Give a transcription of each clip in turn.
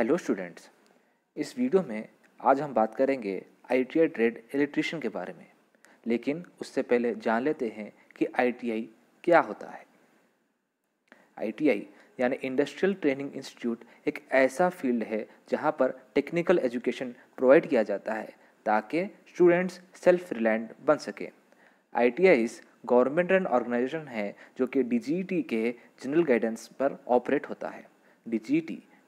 Hello students इस video में आज हम बात करेंगे आई ट्रेड इलेक्ट्रिशियन के बारे में लेकिन उससे पहले जान लेते हैं कि आई क्या होता है आई यानी इंडस्ट्रियल ट्रेनिंग इंस्टीट्यूट एक ऐसा फील्ड है जहां पर टेक्निकल एजुकेशन प्रोवाइड किया जाता है ताकि स्टूडेंट्स सेल्फ रिलायंट बन सकें आई गवर्नमेंट रन ऑर्गेनाइजेशन है जो कि डी e के जनरल गाइडेंस पर ऑपरेट होता है डी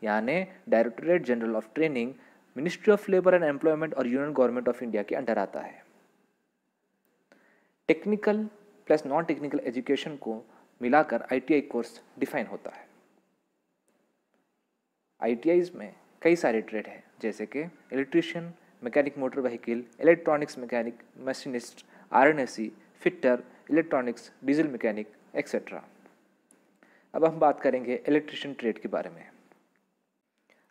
यानी directorate general of training ministry of labour and employment और यूनियन गवर्नमेंट ऑफ इंडिया के अंडर आता है technical plus non technical education को मिलाकर आईटीआई कोर्स डिफाइन होता है आई में कई सारे ट्रेड हैं जैसे कि electrician mechanic motor vehicle electronics mechanic machinist or fitter electronics diesel mechanic etcetera अब हम बात करेंगे इलेक्ट्रिशियन ट्रेड के बारे में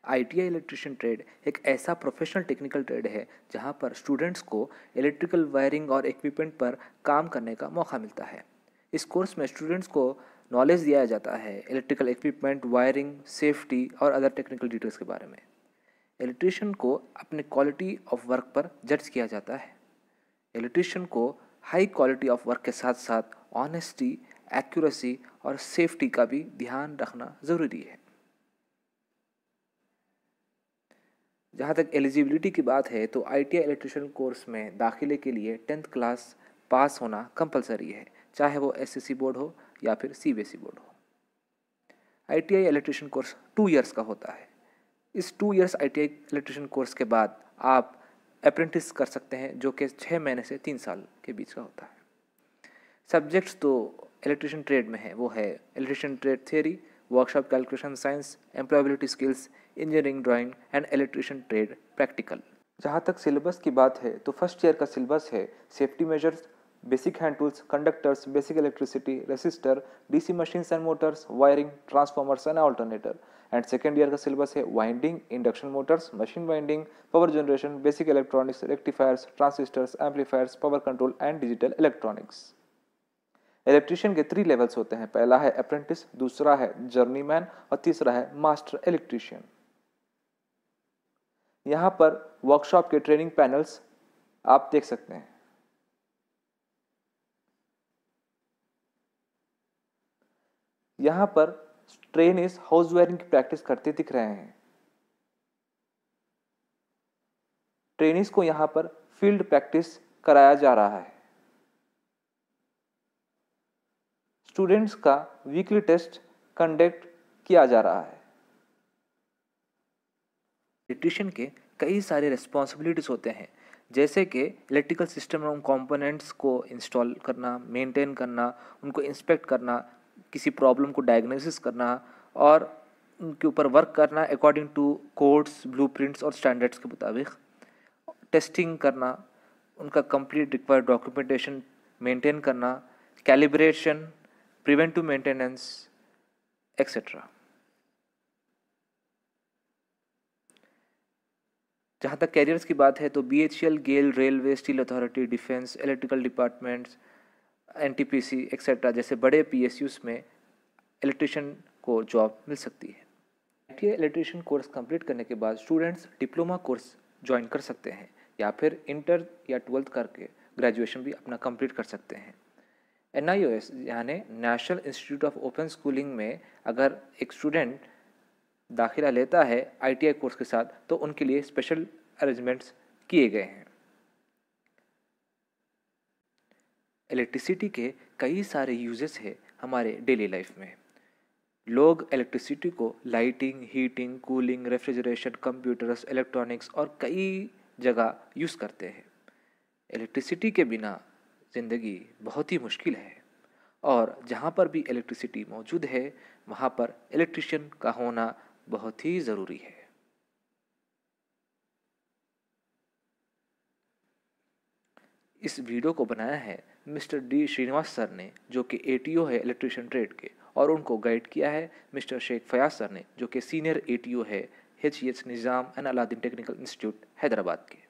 आईटीआई इलेक्ट्रिशियन ट्रेड एक ऐसा प्रोफेशनल टेक्निकल ट्रेड है जहां पर स्टूडेंट्स को इलेक्ट्रिकल वायरिंग और इक्विपमेंट पर काम करने का मौका मिलता है इस कोर्स में स्टूडेंट्स को नॉलेज दिया जाता है इलेक्ट्रिकल इक्विपमेंट वायरिंग सेफ्टी और अदर टेक्निकल डिटेल्स के बारे में इलेक्ट्रिशियन को अपने क्वालिटी ऑफ वर्क पर जज किया जाता है इलेक्ट्रिशियन को हाई क्वालिटी ऑफ वर्क के साथ साथ ऑनेस्टी एक्यूरेसी और सेफ्टी का भी ध्यान रखना ज़रूरी है जहाँ तक एलिजिबिलिटी की बात है तो आई टी इलेक्ट्रिशियन कोर्स में दाखिले के लिए टेंथ क्लास पास होना कंपलसरी है चाहे वो सी बोर्ड हो या फिर ई बोर्ड e हो I electrician course two years का होता है इस two T I electrician course के बाद आप अप्रेंटिस कर सकते हैं जो कि छः महीने से तीन साल के बीच का होता है सब्जेक्ट्स तो इलेक्ट्रिशियन ट्रेड में है वो है electrician trade theory workshop calculation science employability skills engineering drawing and electrician trade practical जहाँ तक सिलेबस की बात है तो फर्स्ट ईयर का सिलेबस है safety measures basic hand tools conductors basic electricity resistor DC machines and motors wiring transformers and alternator and second year का syllabus है winding induction motors machine winding power generation basic electronics rectifiers transistors amplifiers power control and digital electronics electrician के three levels होते हैं पहला है apprentice दूसरा है जर्नीमैन और तीसरा है मास्टर इलेक्ट्रीशियन यहाँ पर वर्कशॉप के ट्रेनिंग पैनल्स आप देख सकते हैं यहाँ पर ट्रेन इस हाउस वेयरिंग की प्रैक्टिस करते दिख रहे हैं ट्रेनिस को यहाँ पर फील्ड प्रैक्टिस कराया जा रहा है स्टूडेंट्स का वीकली टेस्ट कंडक्ट किया जा रहा है इलेक्ट्रिशियन के कई सारे रिस्पॉन्सिबिलिटीज़ होते हैं जैसे कि इलेक्ट्रिकल सिस्टम और कंपोनेंट्स को इंस्टॉल करना मेंटेन करना उनको इंस्पेक्ट करना किसी प्रॉब्लम को डायग्नोसिस करना और उनके ऊपर वर्क करना अकॉर्डिंग टू कोड्स ब्लूप्रिंट्स और स्टैंडर्ड्स के मुताबिक टेस्टिंग करना उनका कंप्लीट रिक्वायर्ड डॉक्यूमेंटेशन मेंटेन करना कैलिब्रेशन preventive maintenance, etc. जहाँ तक कैरियर्स की बात है तो B H L GAIL railway steel authority defence electrical departments N T P C etcetera जैसे बड़े पी एस यूज़ में इलेक्ट्रिशियन को जॉब मिल सकती है I T electrician course complete करने के बाद स्टूडेंट्स डिप्लोमा कोर्स ज्वाइन कर सकते हैं या फिर इंटर या ट्वेल्थ करके ग्रेजुएशन भी अपना कंप्लीट कर सकते हैं एन आई ओ एस यानी national institute of open schooling में अगर एक स्टूडेंट दाखिला लेता है आई टी आई कोर्स के साथ तो उनके लिए स्पेशल अरेंजमेंट्स किए गए हैं इलेक्ट्रिसिटी के कई सारे यूजेस हैं हमारे डेली लाइफ में लोग इलेक्ट्रिसिटी को lighting heating cooling refrigeration computers electronics और कई जगह यूज़ करते हैं इलेक्ट्रिसिटी के बिना ज़िंदगी बहुत ही मुश्किल है और जहाँ पर भी इलेक्ट्रिसिटी मौजूद है वहाँ पर इलेक्ट्रिशियन का होना बहुत ही ज़रूरी है इस वीडियो को बनाया है मिस्टर डी श्रीनिवास सर ने जो कि एटीओ है इलेक्ट्रिशियन ट्रेड के और उनको गाइड किया है मिस्टर शेख फयाज सर ने जो कि सीनियर एटीओ है H E H Nizam and Alladin technical institute Hyderabad के